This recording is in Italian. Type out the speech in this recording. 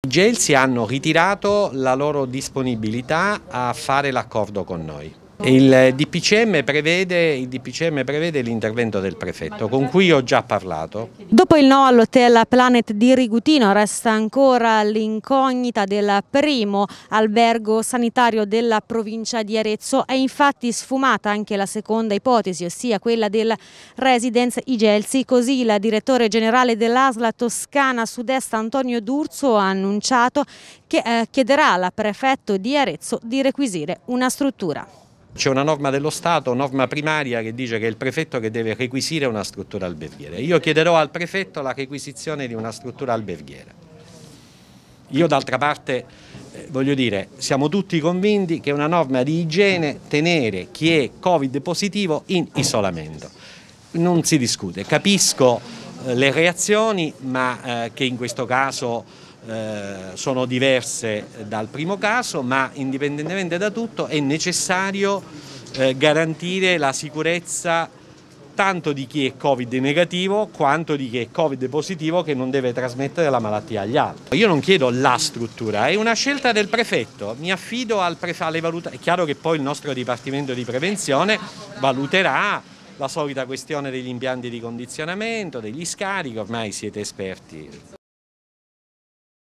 I Gelsi hanno ritirato la loro disponibilità a fare l'accordo con noi. Il DPCM prevede, prevede l'intervento del prefetto con cui ho già parlato. Dopo il no all'hotel Planet di Rigutino resta ancora l'incognita del primo albergo sanitario della provincia di Arezzo. È infatti sfumata anche la seconda ipotesi, ossia quella del Residence Igelsi. Così il direttore generale dell'ASLA Toscana Sud-Est Antonio D'Urzo ha annunciato che eh, chiederà al prefetto di Arezzo di requisire una struttura. C'è una norma dello Stato, norma primaria, che dice che è il prefetto che deve requisire una struttura alberghiera. Io chiederò al prefetto la requisizione di una struttura alberghiera. Io d'altra parte eh, voglio dire, siamo tutti convinti che è una norma di igiene tenere chi è Covid positivo in isolamento. Non si discute, capisco le reazioni ma eh, che in questo caso eh, sono diverse dal primo caso ma indipendentemente da tutto è necessario eh, garantire la sicurezza tanto di chi è covid negativo quanto di chi è covid positivo che non deve trasmettere la malattia agli altri. Io non chiedo la struttura, è una scelta del prefetto, mi affido al alle valutazioni, è chiaro che poi il nostro Dipartimento di Prevenzione valuterà la solita questione degli impianti di condizionamento, degli scarichi, ormai siete esperti.